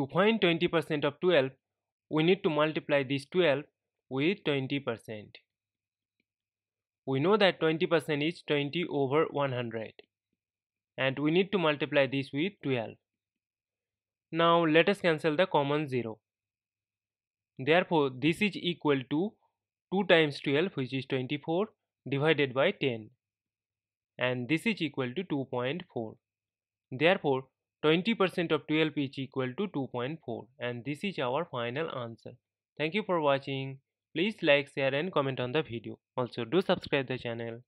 to find 20% of 12 we need to multiply this 12 with 20%. We know that 20% is 20 over 100 and we need to multiply this with 12. Now let us cancel the common 0. Therefore this is equal to 2 times 12 which is 24 divided by 10 and this is equal to 2.4. Therefore 20% of 12 is equal to 2.4 and this is our final answer. Thank you for watching. Please like, share and comment on the video. Also do subscribe the channel.